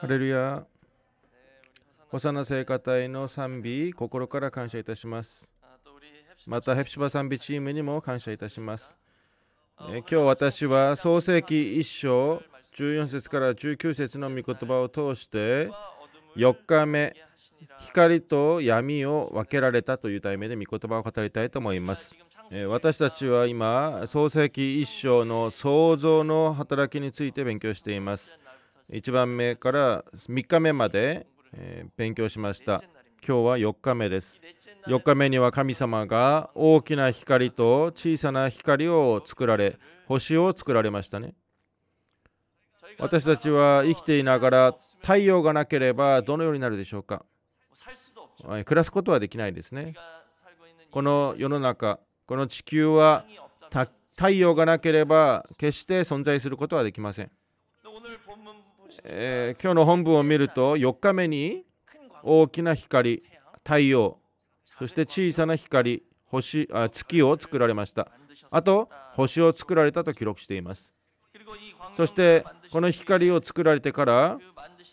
ハレルヤ。幼聖歌隊の賛美、心から感謝いたします。また、ヘプシバ賛美チームにも感謝いたします。え今日私は創世記1章14節から19節の御言葉を通して4日目光と闇を分けられたという題名で御言葉を語りたいと思います。私たちは今創世記1章の創造の働きについて勉強しています。1番目から3日目まで、えー、勉強しました今日は4日目です4日目には神様が大きな光と小さな光を作られ星を作られましたね私たちは生きていながら太陽がなければどのようになるでしょうか暮らすことはできないですねこの世の中この地球は太陽がなければ決して存在することはできませんえー、今日の本文を見ると4日目に大きな光太陽そして小さな光星あ月を作られましたあと星を作られたと記録していますそしてこの光を作られてから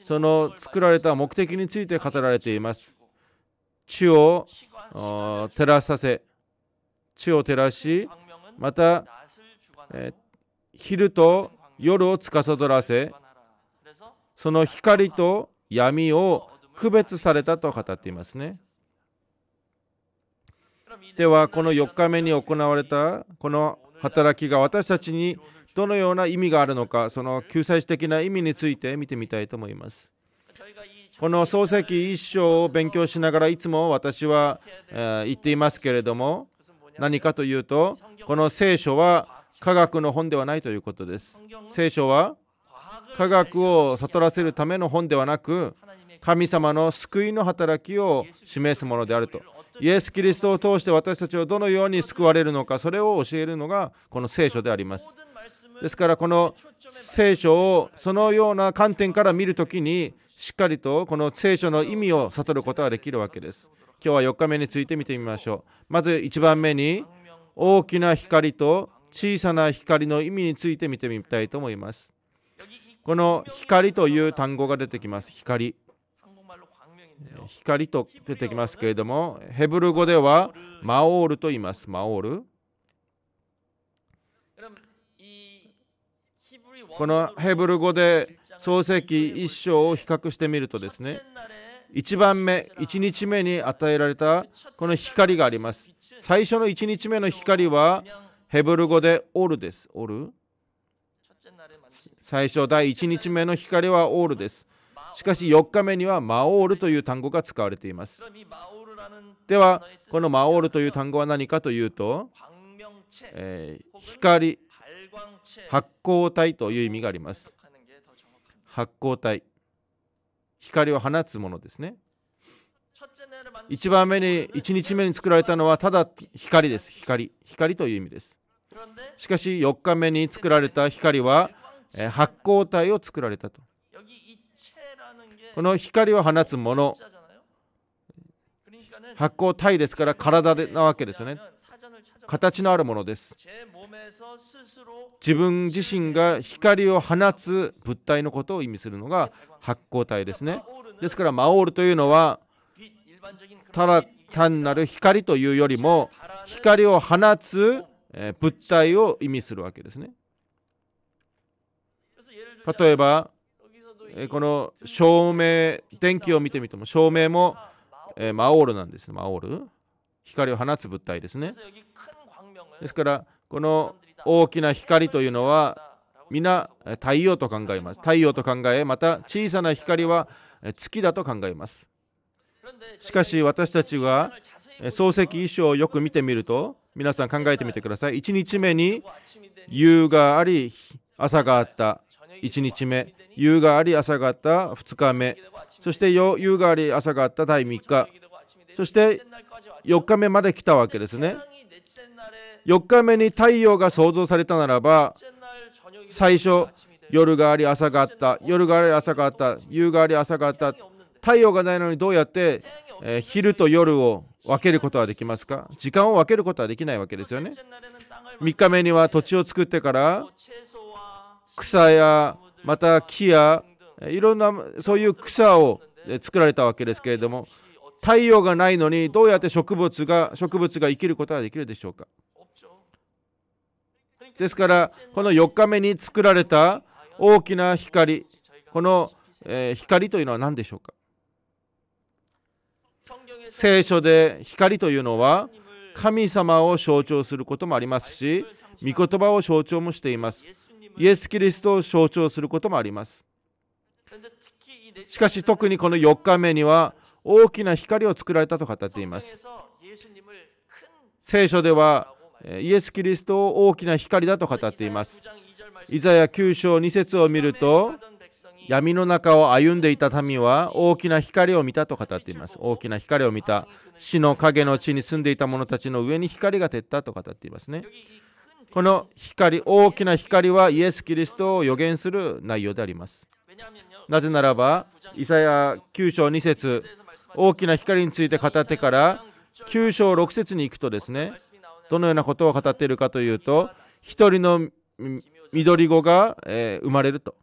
その作られた目的について語られています地を照らさせ地を照らしまた、えー、昼と夜を司らせその光と闇を区別されたと語っていますね。では、この4日目に行われたこの働きが私たちにどのような意味があるのか、その救済的な意味について見てみたいと思います。この漱石1章を勉強しながらいつも私は、え言っていますけれども何かというとこの聖書は科学の本ではないということです。聖書は科学を悟らせるための本ではなく神様の救いの働きを示すものであるとイエス・キリストを通して私たちをどのように救われるのかそれを教えるのがこの聖書でありますですからこの聖書をそのような観点から見るときにしっかりとこの聖書の意味を悟ることができるわけです今日は4日目について見てみましょうまず1番目に大きな光と小さな光の意味について見てみたいと思いますこの光という単語が出てきます。光。光と出てきますけれども、ヘブル語ではマオールと言います。マオール。このヘブル語で創世記1章を比較してみるとですね、1番目、1日目に与えられたこの光があります。最初の1日目の光はヘブル語でオルです。オル。最初第1日目の光はオールです。しかし4日目にはマオールという単語が使われています。では、このマオールという単語は何かというと、えー、光、発光体という意味があります。発光体、光を放つものですね。1番目に1日目に作られたのはただ光です光光という意味ですしかし4日目に作られた光は発光体を作られたと。この光を放つもの、発光体ですから体なわけですよね。形のあるものです。自分自身が光を放つ物体のことを意味するのが発光体ですね。ですから、マオールというのは、ただ単なる光というよりも、光を放つ物体を意味するわけですね。例えば、えこの照明、電気を見てみても、照明も、えマオールなんですマオール。光を放つ物体ですね。ですから、この大きな光というのは、皆太陽と考えます。太陽と考え、また小さな光は月だと考えます。しかし私たちは漱石衣装をよく見てみると、皆さん考えてみてください。1日目に夕があり、朝があった。1日目夕があり朝方2日目そして夕があり朝方第3日そして4日目まで来たわけですね4日目に太陽が創造されたならば最初夜があり朝があった夜があり朝があった夕があり朝があった太陽がないのにどうやって、えー、昼と夜を分けることはできますか時間を分けることはできないわけですよね3日目には土地を作ってから草やまた木やいろんなそういう草を作られたわけですけれども太陽がないのにどうやって植物が植物が生きることはできるでしょうかですからこの4日目に作られた大きな光この、え光というのは何でしょうか聖書で光というのは神様を象徴することもありますし御言葉を象徴もしていますイエス・キリストを象徴することもありますしかし特にこの4日目には大きな光を作られたと語っています聖書ではイエス・キリストを大きな光だと語っていますイザヤ9章2節を見ると闇の中を歩んでいた民は大きな光を見たと語っています大きな光を見た死の影の地に住んでいた者たちの上に光が照ったと語っていますねこの光、大きな光はイエス・キリストを予言する内容であります。なぜならば、イサヤ9章2節大きな光について語ってから、9章6節に行くとですね、どのようなことを語っているかというと、一人の緑子が、え生まれると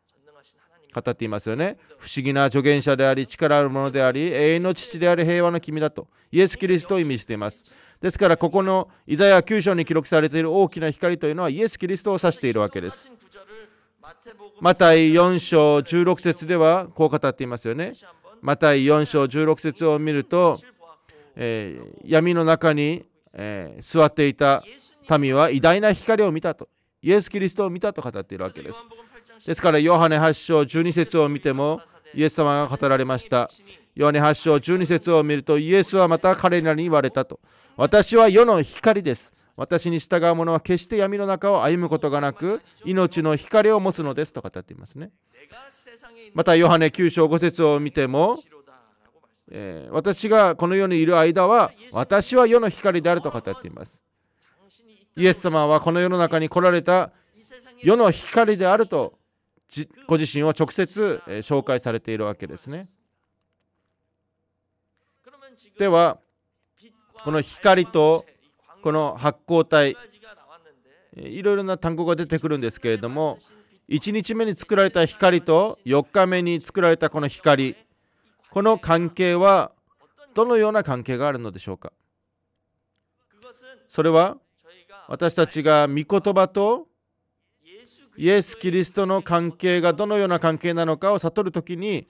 語っていますよね。不思議な助言者であり、力あるものであり、永遠の父であり、平和の君だと、イエス・キリストを意味しています。ですからここのイザヤ9章に記録されている大きな光というのはイエス・キリストを指しているわけです。マタイ4章16節ではこう語っていますよね。マタイ4章16節を見ると、えー、闇の中に、えー、座っていた民は偉大な光を見たと、イエス・キリストを見たと語っているわけです。ですから、ヨハネ8章12節を見ても、イエス様が語られました。ヨハネ8章12節を見るとイエスはまた彼らに言われたと私は世の光です私に従う者は決して闇の中を歩むことがなく命の光を持つのですと語っていますねまたヨハネ9章5節を見ても、えー、私がこの世にいる間は私は世の光であると語っていますイエス様はこの世の中に来られた世の光であるとご自身を直接紹介されているわけですね。ではこの光とこの発光体いろいろな単語が出てくるんですけれども1日目に作られた光と4日目に作られたこの光この関係はどのような関係があるのでしょうかそれは私たちが御言葉とイエス・キリストの関係がどのような関係なのかを悟るときに、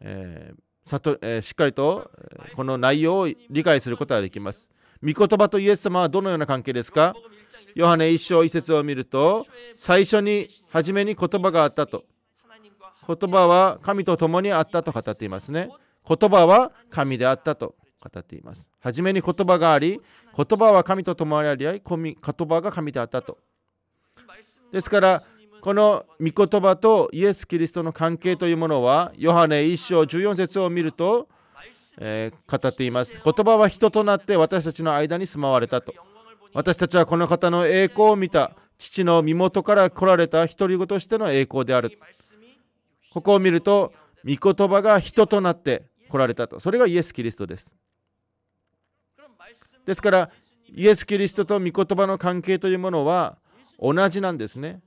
えー、さと、えー、しっかりとこの内容を理解することができます。御言葉とイエス様はどのような関係ですかヨハネ一章一節を見ると最初に初めに言葉があったと言葉は神と共にあったと語っていますね言葉は神であったと語っています初めに言葉があり言葉は神と共にあり合い言葉が神であったとですからこの御言葉とイエス・キリストの関係というものはヨハネ1章14節を見ると、えー、語っています言葉は人となって私たちの間に住まわれたと私たちはこの方の栄光を見た父の身元から来られた独り言としての栄光であるここを見ると御言葉が人となって来られたとそれがイエス・キリストですですからイエス・キリストと御言葉の関係というものは同じなんですね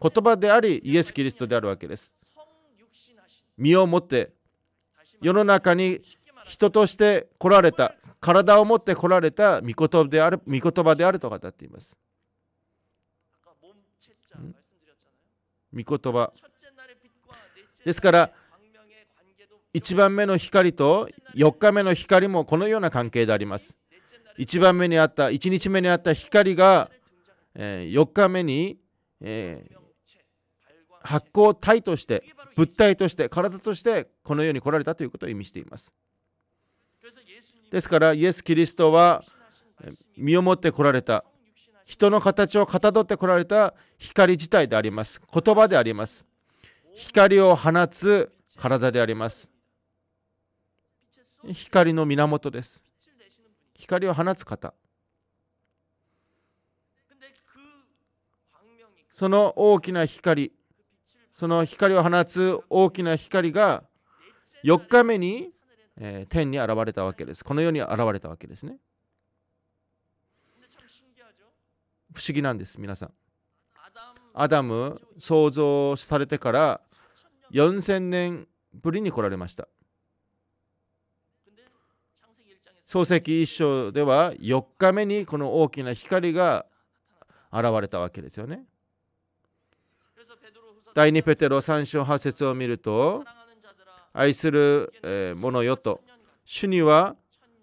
言葉でありイエス・キリストであるわけです。身をもって世の中に人として来られた体を持って来られた御言葉である御言葉であると語っています。御言葉ですから1番目の光と4日目の光もこのような関係であります。1番目にあった1日目にあった光が、え4日目に、え発光体として物体として体としてこの世に来られたということを意味していますですからイエス・キリストは身をもって来られた人の形をかたどって来られた光自体であります言葉であります光を放つ体であります光の源です光を放つ方その大きな光その光を放つ大きな光が4日目に、え天に現れたわけです。この世に現れたわけですね。不思議なんです、皆さん。アダム、創造されてから4000年ぶりに来られました。創世記一章では4日目にこの大きな光が現れたわけですよね。第2ペテロ3章8節を見ると愛する、え者よと主には、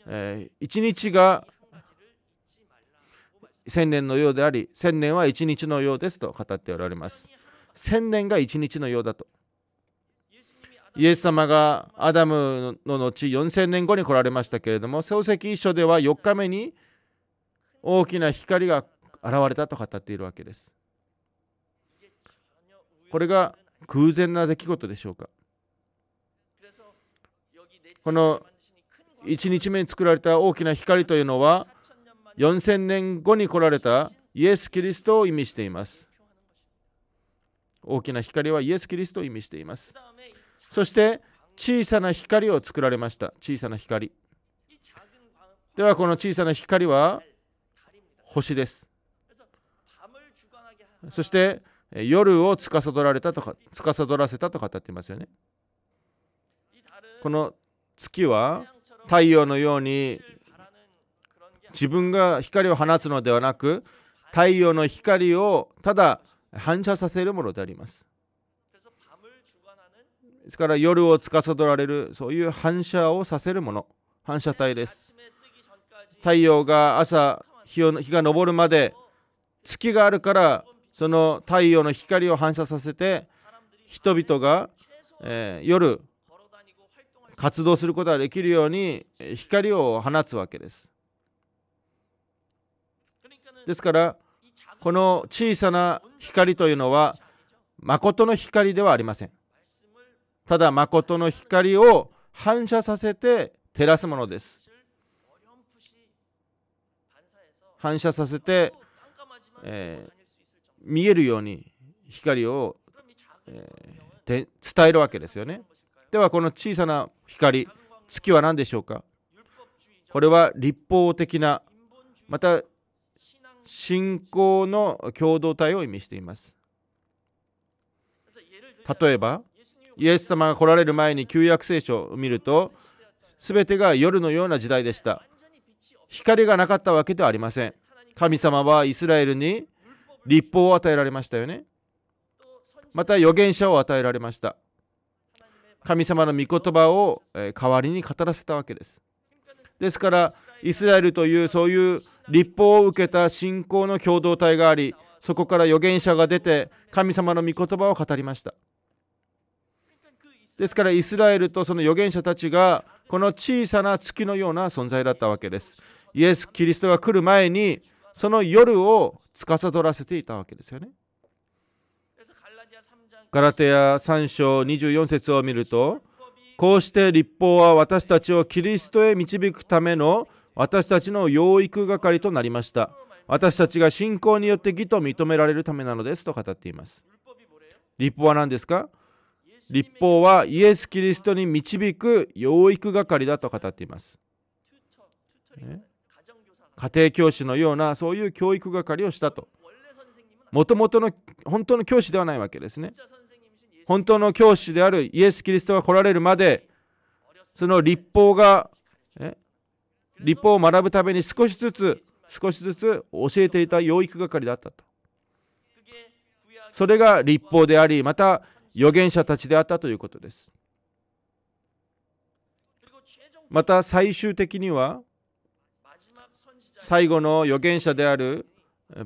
え一日が千年のようであり千年は一日のようですと語っておられます千年が一日のようだとイエス様がアダムの後4000年後に来られましたけれども漱石一書では4日目に大きな光が現れたと語っているわけですこれが偶然な出来事でしょうかこの1日目に作られた大きな光というのは4000年後に来られたイエス・キリストを意味しています大きな光はイエス・キリストを意味していますそして小さな光を作られました小さな光ではこの小さな光は星ですそして夜を司られたとか司らせたと語っていますよねこの月は太陽のように自分が光を放つのではなく太陽の光をただ反射させるものでありますですから夜を司られるそういう反射をさせるもの反射体です太陽が朝日を日が昇るまで月があるからその太陽の光を反射させて人々が、えー、夜活動することができるように光を放つわけです。ですからこの小さな光というのは誠の光ではありません。ただ誠の光を反射させて照らすものです。反射させて、えー見えるように光を、えー、伝えるわけですよね。ではこの小さな光月は何でしょうかこれは立法的なまた信仰の共同体を意味しています。例えばイエス様が来られる前に旧約聖書を見ると全てが夜のような時代でした。光がなかったわけではありません。神様はイスラエルに立法を与えられましたよね。また預言者を与えられました。神様の御言葉を代わりに語らせたわけです。ですからイスラエルというそういう立法を受けた信仰の共同体がありそこから預言者が出て神様の御言葉を語りました。ですからイスラエルとその預言者たちがこの小さな月のような存在だったわけです。イエス・キリストが来る前にその夜を司らせていたわけですよね。ガラテヤ3章24節を見ると、こうして立法は私たちをキリストへ導くための私たちの養育係となりました。私たちが信仰によって義と認められるためなのですと語っています。立法は何ですか立法はイエス・キリストに導く養育係だと語っています。ね家庭教師のようなそういう教育係をしたともともとの本当の教師ではないわけですね本当の教師であるイエス・キリストが来られるまでその立法が立法を学ぶために少しずつ少しずつ教えていた養育係だったとそれが立法でありまた預言者たちであったということですまた最終的には最後の預言者である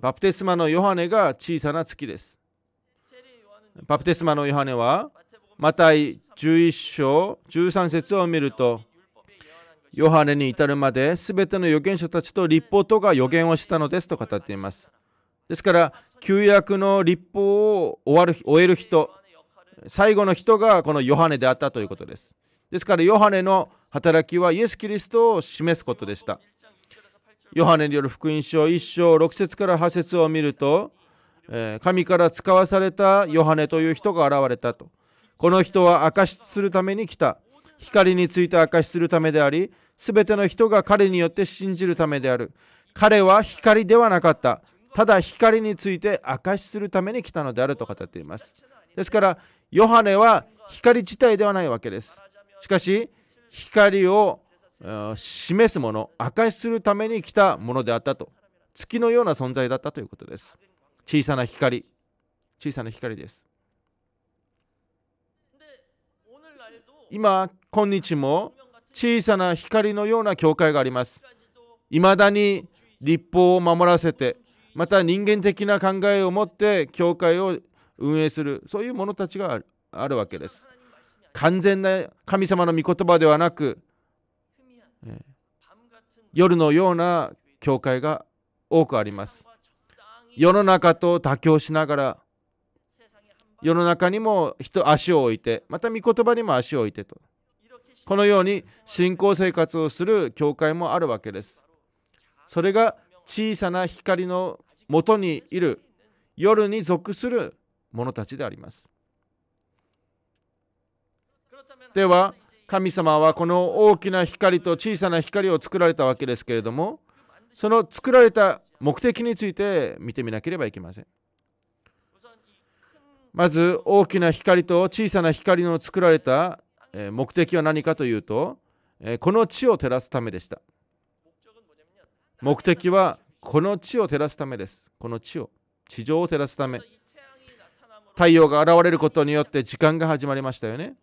バプテスマのヨハネが小さな月です。バプテスマのヨハネはマタイ11章13節を見るとヨハネに至るまで全ての預言者たちと立法とが預言をしたのですと語っています。ですから旧約の立法を終わる終える人最後の人がこのヨハネであったということです。ですからヨハネの働きはイエス・キリストを示すことでした。ヨハネによる福音書1章6節から8節を見ると、え神から使わされたヨハネという人が現れたと。この人は証しするために来た。光について証しするためであり、すべての人が彼によって信じるためである。彼は光ではなかった。ただ光について証しするために来たのであると語っています。ですから、ヨハネは光自体ではないわけです。しかし、光を示すもの証しするために来たものであったと月のような存在だったということです小さな光小さな光です今今日も小さな光のような教会があります未だに立法を守らせてまた人間的な考えを持って教会を運営するそういう者たちがあるわけです完全な神様の御言葉ではなく夜のような教会が多くあります。世の中と妥協しながら、世の中にも人足を置いて、また御言葉にも足を置いてと。このように信仰生活をする教会もあるわけです。それが小さな光のもとにいる夜に属する者たちであります。では神様はこの大きな光と小さな光を作られたわけですけれどもその作られた目的について見てみなければいけませんまず大きな光と小さな光の作られた目的は何かというとこの地を照らすためでした目的はこの地を照らすためですこの地を地上を照らすため太陽が現れることによって時間が始まりましたよね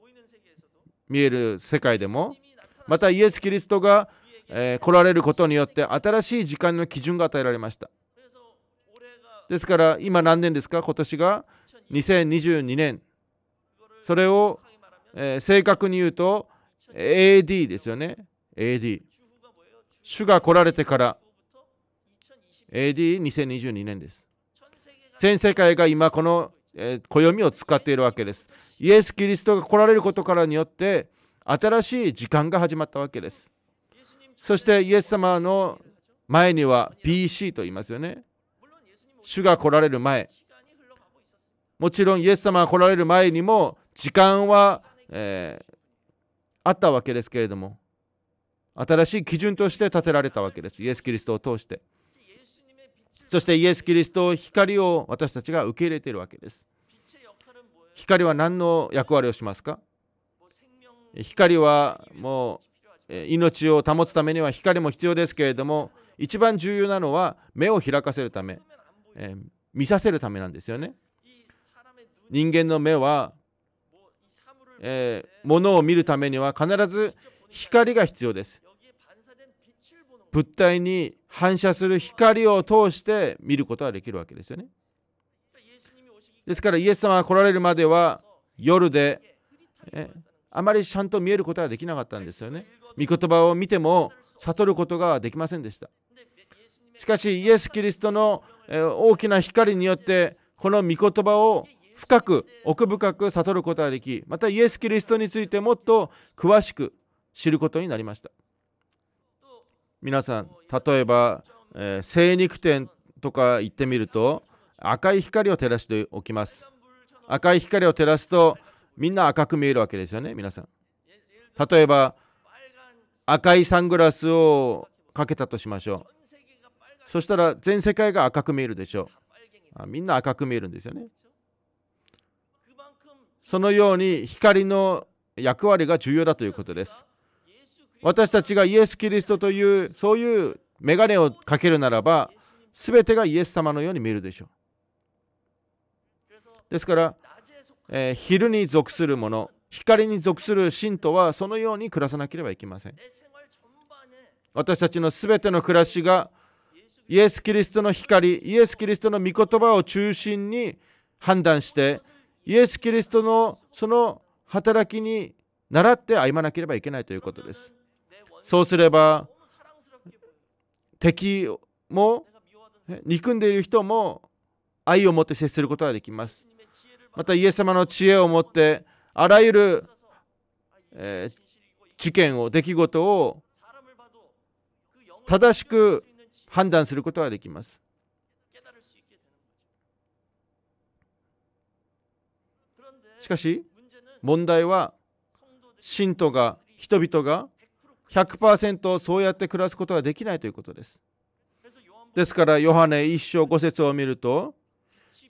見える世界でもまたイエス・キリストが、えー、来られることによって新しい時間の基準が与えられましたですから今何年ですか今年が2022年それを、えー、正確に言うと AD ですよね AD 主が来られてから AD2022 年です全世界が今このえー、暦を使っているわけです。イエス・キリストが来られることからによって新しい時間が始まったわけです。そしてイエス様の前には BC と言いますよね。主が来られる前。もちろんイエス様が来られる前にも時間は、えー、あったわけですけれども新しい基準として建てられたわけです。イエス・キリストを通して。そしてイエス・キリストを光を私たちが受け入れているわけです。光は何の役割をしますか光はもう命を保つためには光も必要ですけれども一番重要なのは目を開かせるため、えー、見させるためなんですよね人間の目は、えー、物を見るためには必ず光が必要です物体に反射する光を通して見ることはできるわけですよねですからイエス様が来られるまでは夜で、えあまりちゃんと見えることはできなかったんですよね。御言葉を見ても悟ることができませんでした。しかしイエス・キリストの大きな光によってこの御言葉を深く奥深く悟ることができまたイエス・キリストについてもっと詳しく知ることになりました皆さん例えば、え精肉店とか行ってみると赤い光を照らしておきます赤い光を照らすとみんな赤く見えるわけですよね皆さん例えば赤いサングラスをかけたとしましょうそしたら全世界が赤く見えるでしょうあみんな赤く見えるんですよねそのように光の役割が重要だということです私たちがイエス・キリストというそういう眼鏡をかけるならば全てがイエス様のように見えるでしょうですから、えー、昼に属するもの、光に属する信徒はそのように暮らさなければいけません。私たちのすべての暮らしがイエス・キリストの光、イエス・キリストの御言葉を中心に判断して、イエス・キリストのその働きに習って歩まなければいけないということです。そうすれば、敵も憎んでいる人も愛を持って接することができます。またイエス様の知恵を持ってあらゆる、えー、事件を出来事を正しく判断することができます。しかし問題は信徒が人々が100%そうやって暮らすことができないということです。ですからヨハネ1章5節を見ると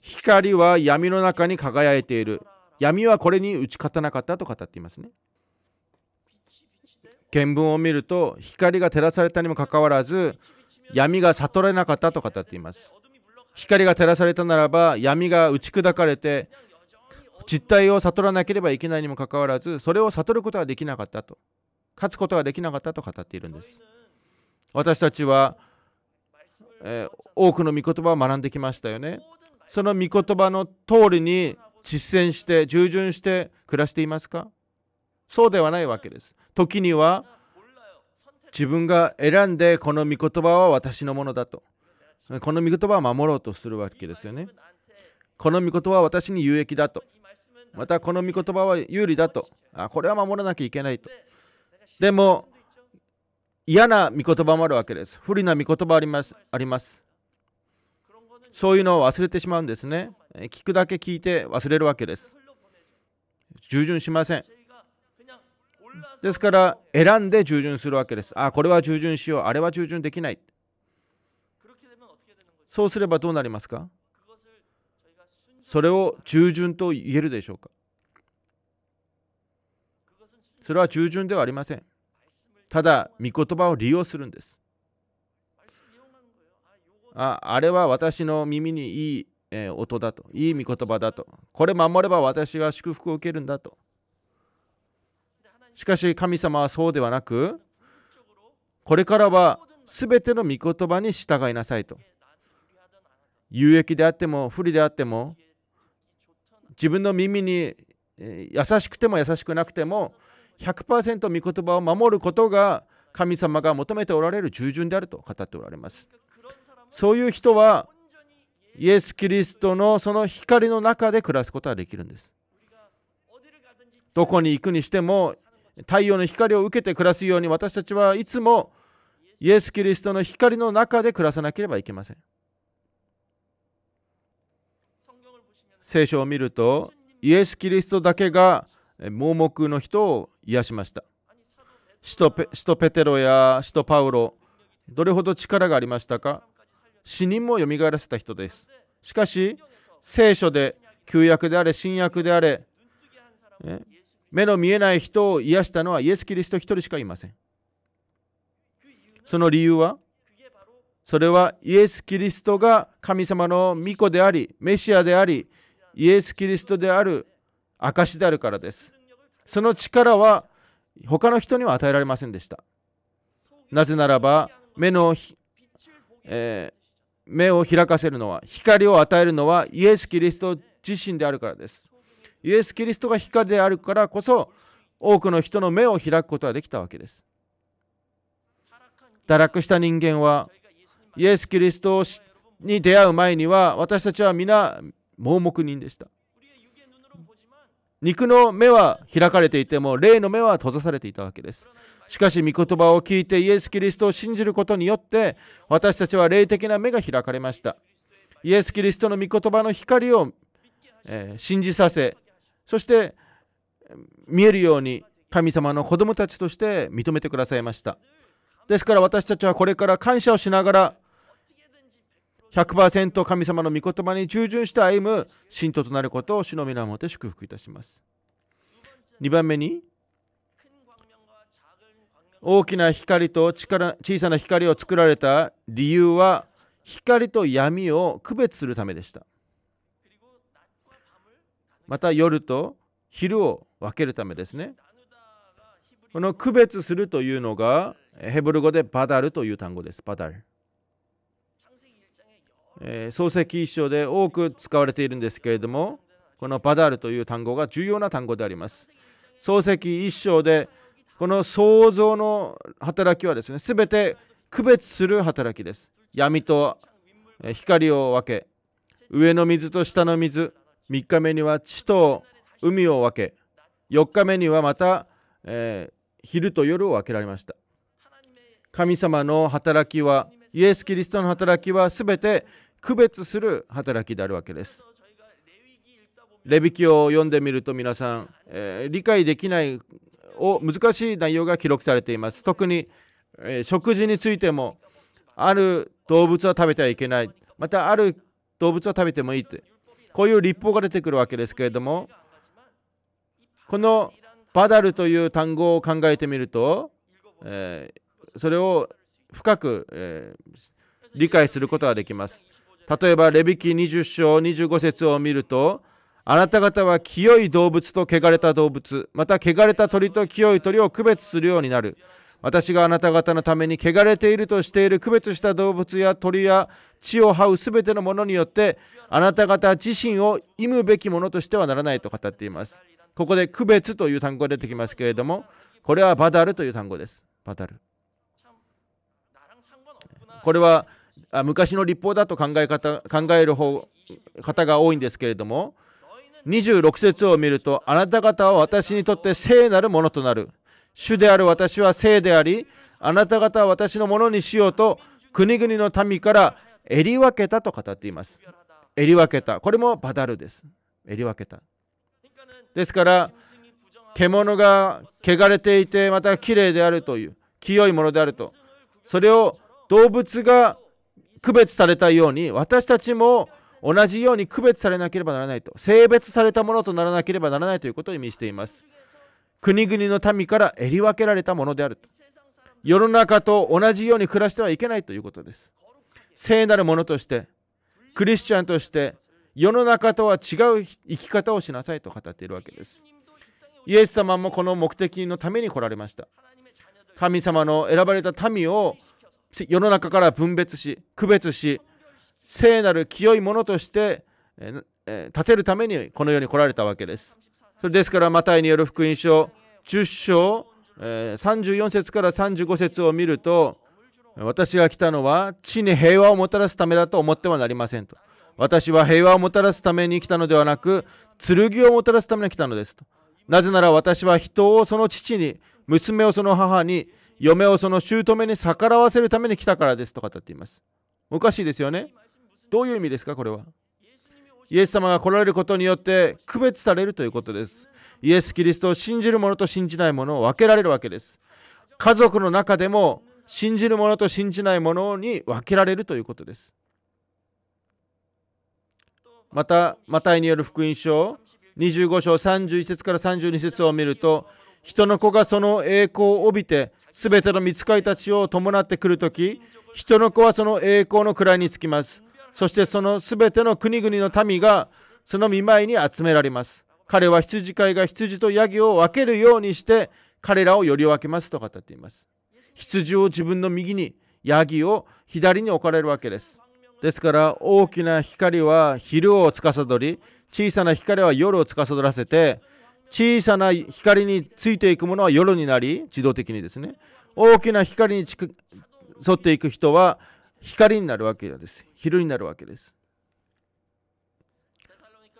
光は闇の中に輝いている闇はこれに打ち勝たなかったと語っていますね見聞を見ると光が照らされたにもかかわらず闇が悟れなかったと語っています光が照らされたならば闇が打ち砕かれて実態を悟らなければいけないにもかかわらずそれを悟ることはできなかったと勝つことはできなかったと語っているんです私たちは、えー、多くの御言葉を学んできましたよねその御言葉の通りに実践して従順して暮らしていますかそうではないわけです。時には自分が選んでこの御言葉は私のものだと。この御言葉を守ろうとするわけですよね。この御言葉は私に有益だと。またこの御言葉は有利だと。あこれは守らなきゃいけないと。でも嫌な御言葉もあるわけです。不利な御言葉ありますあります。そういうのを忘れてしまうんですね。聞くだけ聞いて忘れるわけです。従順しません。ですから選んで従順するわけです。あ、これは従順しよう。あれは従順できない。そうすればどうなりますかそれを従順と言えるでしょうかそれは従順ではありません。ただ、御言葉を利用するんです。ああれは私の耳にいい、えー、音だと、いい御言葉だと、これ守れば私が祝福を受けるんだと。しかし神様はそうではなく、これからは全ての御言葉に従いなさいと。有益であっても不利であっても自分の耳に優しくても優しくなくても100%御言葉を守ることが神様が求めておられる従順であると語っておられます。そういう人はイエス・キリストのその光の中で暮らすことができるんです。どこに行くにしても太陽の光を受けて暮らすように私たちはいつもイエス・キリストの光の中で暮らさなければいけません。聖書を見るとイエス・キリストだけが盲目の人を癒しました。使徒ペテロや使徒パウロ、どれほど力がありましたか死人もよみがえらせた人ですしかし聖書で旧約であれ新約であれ、目の見えない人を癒したのはイエス・キリスト一人しかいませんその理由はそれはイエス・キリストが神様の御子でありメシアでありイエス・キリストである証であるからですその力は他の人には与えられませんでしたなぜならば目の、えー目を開かせるのは光を与えるのはイエス・キリスト自身であるからですイエス・キリストが光であるからこそ多くの人の目を開くことができたわけです堕落した人間はイエス・キリストに出会う前には私たちは皆盲目人でした肉の目は開かれていても霊の目は閉ざされていたわけですしかし御言葉を聞いてイエス・キリストを信じることによって私たちは霊的な目が開かれましたイエス・キリストの御言葉の光を、え信じさせそして見えるように神様の子供たちとして認めてくださいましたですから私たちはこれから感謝をしながら100%神様の御言葉に従順して歩む信徒となることを主の皆もて祝福いたします2番目に大きな光と力小さな光を作られた理由は光と闇を区別するためでしたまた夜と昼を分けるためですねこの区別するというのがヘブル語でバダルという単語ですバダル、え漱石一章で多く使われているんですけれどもこのバダルという単語が重要な単語であります漱石一章でこの創造の働きはですね、すべて区別する働きです。闇と光を分け、上の水と下の水、3日目には地と海を分け、4日目にはまた、えー、昼と夜を分けられました。神様の働きは、イエス・キリストの働きはすべて区別する働きであるわけです。レビキを読んでみると皆さん、えー、理解できないを難しい内容が記録されています特に、えー、食事についてもある動物は食べてはいけないまたある動物は食べてもいいってこういう立法が出てくるわけですけれどもこのバダルという単語を考えてみると、えー、それを深く、えー、理解することができます例えばレビキ20章25節を見るとあなた方は清い動物と汚れた動物、また汚れた鳥と清い鳥を区別するようになる。私があなた方のために汚れているとしている区別した動物や鳥や地を這うすべてのものによって、あなた方自身を忌むべきものとしてはならないと語っています。ここで区別という単語が出てきますけれども、これはバダルという単語です。バダル。これは昔の立法だと考え方考える方方が多いんですけれども、26節を見るとあなた方は私にとって聖なるものとなる主である私は聖でありあなた方は私のものにしようと国々の民から襟分けたと語っています襟分けたこれもバダルです襟分けたですから獣が汚れていてまたきれいであるという清いものであるとそれを動物が区別されたように私たちも同じように区別されなければならないと性別されたものとならなければならないということを意味しています国々の民から得り分けられたものであると世の中と同じように暮らしてはいけないということです聖なるものとしてクリスチャンとして世の中とは違う生き方をしなさいと語っているわけですイエス様もこの目的のために来られました神様の選ばれた民を世の中から分別し区別し聖なる清いものとして立てるためにこの世に来られたわけです。それですからマタイによる福音書10章34節から35節を見ると私が来たのは地に平和をもたらすためだと思ってはなりませんと。私は平和をもたらすために来たのではなく剣をもたらすために来たのですと。なぜなら私は人をその父に娘をその母に嫁をその姑に逆らわせるために来たからですと語っています。おかしいですよね。どういう意味ですかこれはイエス様が来られることによって区別されるということですイエス・キリストを信じる者と信じない者を分けられるわけです家族の中でも信じる者と信じない者に分けられるということですまたマタイによる福音書25章31節から32節を見ると人の子がその栄光を帯びてすべての見つかたちを伴ってくるとき人の子はその栄光の位につきますそしてそのすべての国々の民がその見舞いに集められます。彼は羊飼いが羊とヤギを分けるようにして彼らをより分けますと語っています。羊を自分の右に、ヤギを左に置かれるわけです。ですから大きな光は昼を司り、小さな光は夜を司らせて、小さな光についていくものは夜になり、自動的にですね、大きな光に沿っていく人は光になるわけです。昼になるわけです。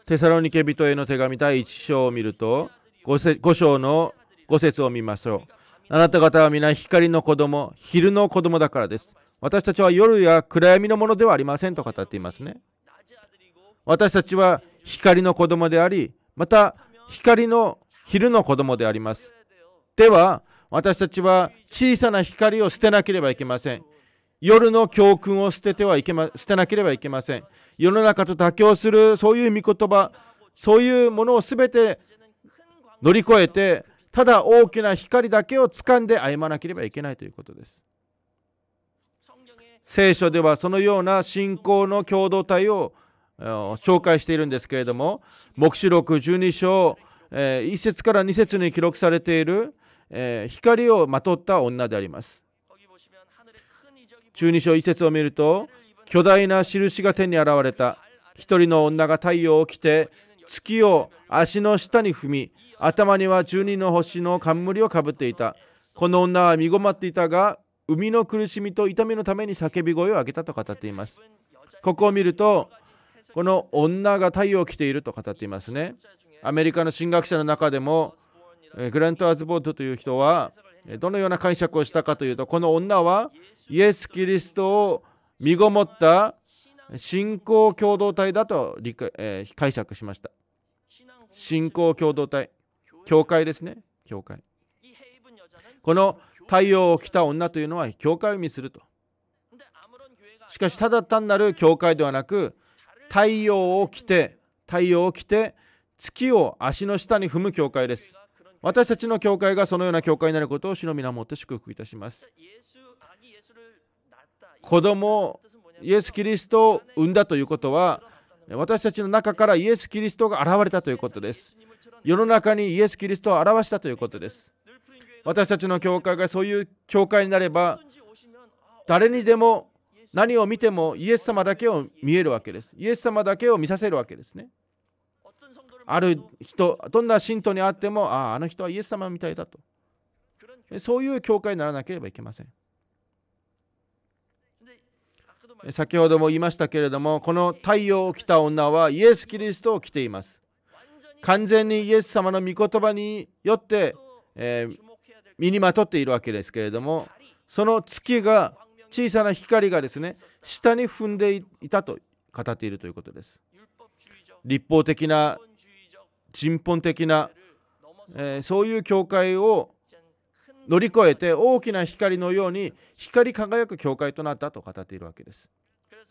テサロニケ人への手紙第1章を見ると5、5章の5節を見ましょう。あなた方は皆光の子供、昼の子供だからです。私たちは夜や暗闇のものではありませんと語っていますね。私たちは光の子供であり、また光の昼の子供であります。では、私たちは小さな光を捨てなければいけません。夜の教訓を捨ててはいけ、ま、捨てなければいけません。世の中と妥協する、そういう御言葉、そういうものを全て乗り越えて、ただ大きな光だけを掴んで歩まなければいけないということです。聖書ではそのような信仰の共同体を紹介しているんですけれども、黙示録12章、え1節から2節に記録されている、え光をまとった女であります。中二章一節を見ると巨大な印が手に現れた一人の女が太陽を着て月を足の下に踏み頭には十二の星の冠をかぶっていたこの女は身ごまっていたが生みの苦しみと痛みのために叫び声を上げたと語っていますここを見るとこの女が太陽を着ていると語っていますねアメリカの神学者の中でもグラント・アズボートという人はどのような解釈をしたかというとこの女はイエス・キリストを身ごもった信仰共同体だと理解、えー、解釈しました。信仰共同体、教会ですね、教会。この太陽を着た女というのは教会を意味すると。しかしただ単なる教会ではなく、太陽を着て、太陽を着て、月を足の下に踏む教会です。私たちの教会がそのような教会になることを主の皆をもって祝福いたします。子供イエス・キリストを産んだということは私たちの中からイエス・キリストが現れたということです世の中にイエス・キリストを表したということです私たちの教会がそういう教会になれば誰にでも何を見てもイエス様だけを見えるわけですイエス様だけを見させるわけですねある人どんな信徒にあってもあああの人はイエス様みたいだとそういう教会にならなければいけません先ほども言いましたけれどもこの太陽を着た女はイエス・キリストを着ています完全にイエス様の御言葉によって、えー、身にまとっているわけですけれどもその月が小さな光がですね下に踏んでいたと語っているということです立法的な人本的な、えー、そういう教会を乗り越えて大きな光のように光り輝く教会となったと語っているわけです。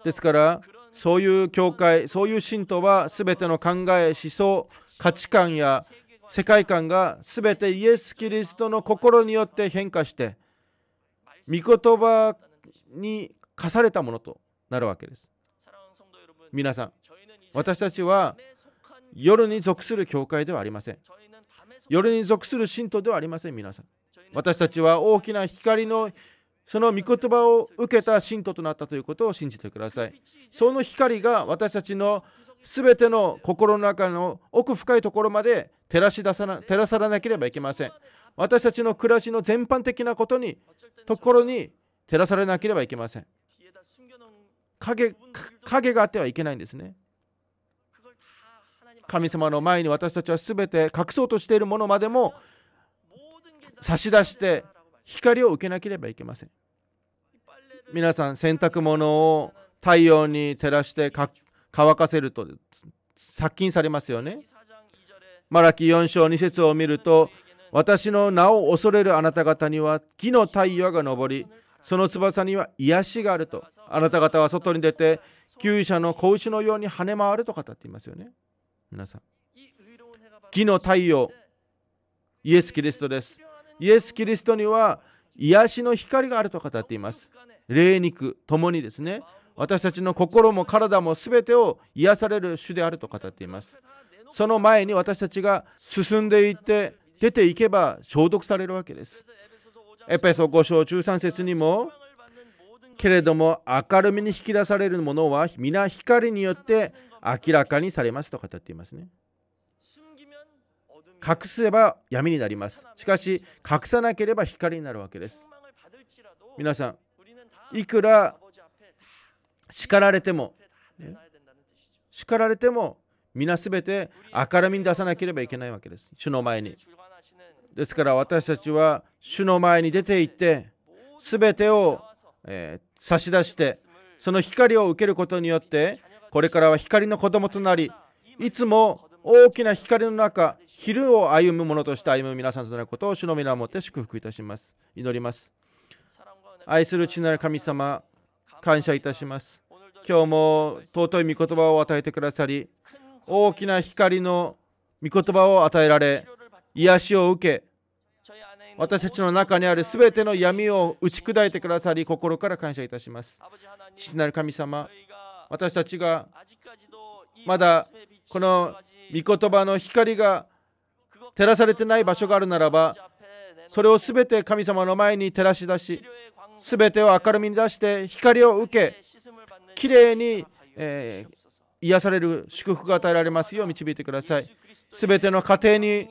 ですからそういう教会そういう信徒は全ての考え思想価値観や世界観が全てイエス・キリストの心によって変化して御言葉に課されたものとなるわけです。皆さん私たちは夜に属する教会ではありません。夜に属する信徒ではありません皆さん。私たちは大きな光のその御言葉を受けた信徒となったということを信じてください。その光が私たちの全ての心の中の奥深いところまで照らし出さな照らさなければいけません。私たちの暮らしの全般的なことにところに照らされなければいけません。影影があってはいけないんですね。神様の前に私たちは全て隠そうとしているものまでも差し出して光を受けなければいけません皆さん洗濯物を太陽に照らして乾かせると殺菌されますよねマラキ4章2節を見ると私の名を恐れるあなた方には木の太陽が昇りその翼には癒しがあるとあなた方は外に出て旧舎の子牛のように跳ね回ると語っていますよね皆さん木の太陽イエス・キリストですイエス・キリストには癒しの光があると語っています霊肉ともにですね私たちの心も体も全てを癒される主であると語っていますその前に私たちが進んでいって出ていけば消毒されるわけですエペソ5章13節にもけれども明るみに引き出されるものは皆光によって明らかにされますと語っていますね隠せば闇になりますしかし隠さなければ光になるわけです皆さんいくら叱られても、ね、叱られても皆すべて明るみに出さなければいけないわけです主の前にですから私たちは主の前に出て行ってすべてを、えー、差し出してその光を受けることによってこれからは光の子供となりいつも大きな光の中、昼を歩む者として歩む皆さんとなることを主の皆をもって祝福いたします。祈ります。愛する父なる神様、感謝いたします。今日も尊い御言葉を与えてくださり、大きな光の御言葉を与えられ、癒しを受け、私たちの中にあるすべての闇を打ち砕いてくださり、心から感謝いたします。父なる神様、私たちがまだこの御言葉の光が照らされてない場所があるならばそれをすべて神様の前に照らし出しすべてを明るみに出して光を受けきれいに、えー、癒される祝福が与えられますよう導いてくださいすべての家庭に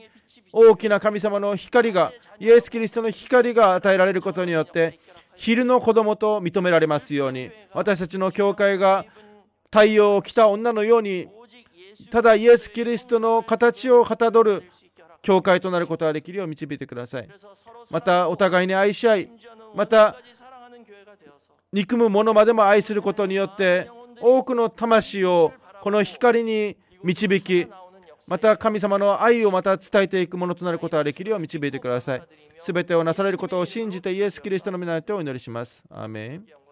大きな神様の光がイエス・キリストの光が与えられることによって昼の子供と認められますように私たちの教会が太陽を着た女のようにただイエス・キリストの形をかたどる教会となることができるよう導いてください。またお互いに愛し合い、また憎む者までも愛することによって多くの魂をこの光に導き、また神様の愛をまた伝えていくものとなることができるよう導いてください。すべてをなされることを信じてイエス・キリストの皆にてお祈りします。アーメン